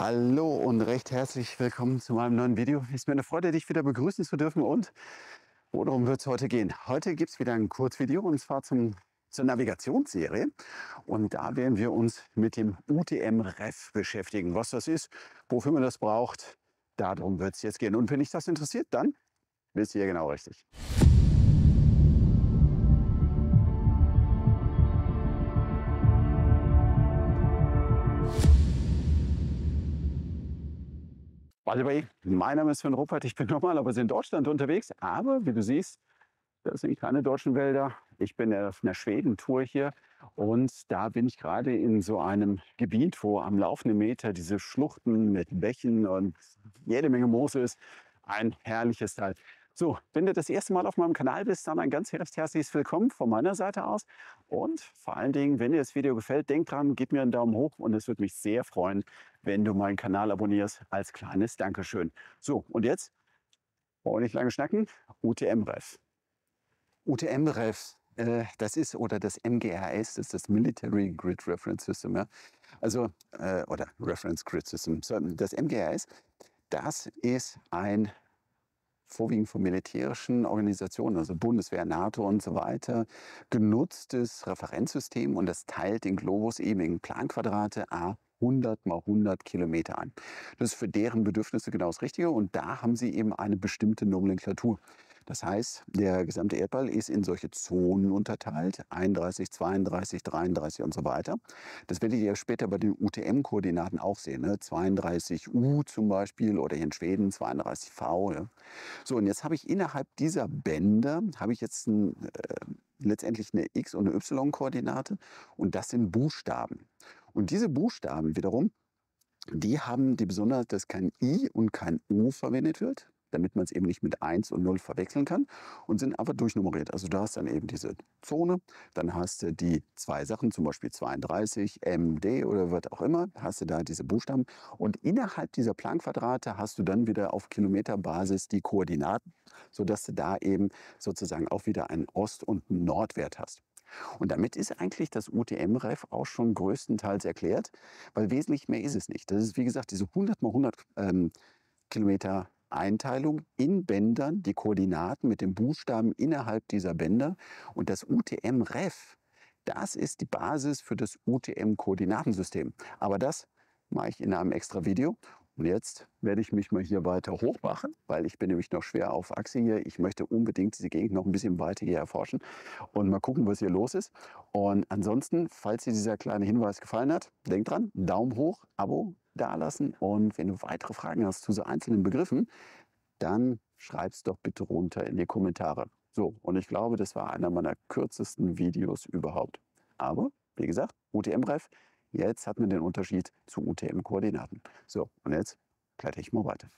Hallo und recht herzlich willkommen zu meinem neuen Video. Es ist mir eine Freude, dich wieder begrüßen zu dürfen und worum wird es heute gehen? Heute gibt es wieder ein Kurzvideo und zwar zum, zur Navigationsserie und da werden wir uns mit dem UTM-Ref beschäftigen. Was das ist, wofür man das braucht, darum wird es jetzt gehen. Und wenn dich das interessiert, dann bist du hier genau richtig. Also mein Name ist Sven Ruppert, ich bin normalerweise in Deutschland unterwegs, aber wie du siehst, das sind keine deutschen Wälder. Ich bin auf einer Schweden-Tour hier und da bin ich gerade in so einem Gebiet, wo am laufenden Meter diese Schluchten mit Bächen und jede Menge Moose ist. Ein herrliches Teil. So, wenn du das erste Mal auf meinem Kanal bist, dann ein ganz herzliches Willkommen von meiner Seite aus. Und vor allen Dingen, wenn dir das Video gefällt, denk dran, gib mir einen Daumen hoch und es würde mich sehr freuen, wenn du meinen Kanal abonnierst als kleines Dankeschön. So, und jetzt wollen wir nicht lange schnacken. UTM-Ref. UTM-Ref, äh, das ist, oder das MGRS, das ist das Military Grid Reference System, ja? Also, äh, oder Reference Grid System. das MGRS, das ist ein vorwiegend von militärischen Organisationen, also Bundeswehr, NATO und so weiter, genutztes Referenzsystem und das teilt den Globus eben in Planquadrate A 100 mal 100 Kilometer an. Das ist für deren Bedürfnisse genau das Richtige und da haben sie eben eine bestimmte Nomenklatur. Das heißt, der gesamte Erdball ist in solche Zonen unterteilt, 31, 32, 33 und so weiter. Das werdet ihr später bei den UTM-Koordinaten auch sehen, ne? 32U zum Beispiel oder hier in Schweden 32V. Ne? So, und jetzt habe ich innerhalb dieser Bänder, habe ich jetzt ein... Äh, letztendlich eine X- und eine Y-Koordinate und das sind Buchstaben. Und diese Buchstaben wiederum, die haben die Besonderheit, dass kein I und kein U verwendet wird, damit man es eben nicht mit 1 und 0 verwechseln kann und sind einfach durchnummeriert. Also du hast dann eben diese Zone, dann hast du die zwei Sachen, zum Beispiel 32, MD oder was auch immer, hast du da diese Buchstaben und innerhalb dieser Planquadrate hast du dann wieder auf Kilometerbasis die Koordinaten, sodass du da eben sozusagen auch wieder einen Ost- und Nordwert hast. Und damit ist eigentlich das UTM-Ref auch schon größtenteils erklärt, weil wesentlich mehr ist es nicht. Das ist, wie gesagt, diese 100 mal 100 ähm, Kilometer Einteilung in Bändern, die Koordinaten mit den Buchstaben innerhalb dieser Bänder. Und das UTM-Ref, das ist die Basis für das UTM-Koordinatensystem. Aber das mache ich in einem extra Video. Und jetzt werde ich mich mal hier weiter hochmachen, weil ich bin nämlich noch schwer auf Achse hier. Ich möchte unbedingt diese Gegend noch ein bisschen weiter hier erforschen und mal gucken, was hier los ist. Und ansonsten, falls dir dieser kleine Hinweis gefallen hat, denkt dran, Daumen hoch, Abo, dalassen. Und wenn du weitere Fragen hast zu so einzelnen Begriffen, dann schreib es doch bitte runter in die Kommentare. So, und ich glaube, das war einer meiner kürzesten Videos überhaupt. Aber, wie gesagt, UTM-Ref, jetzt hat man den Unterschied zu UTM-Koordinaten. So, und jetzt gleite ich mal weiter.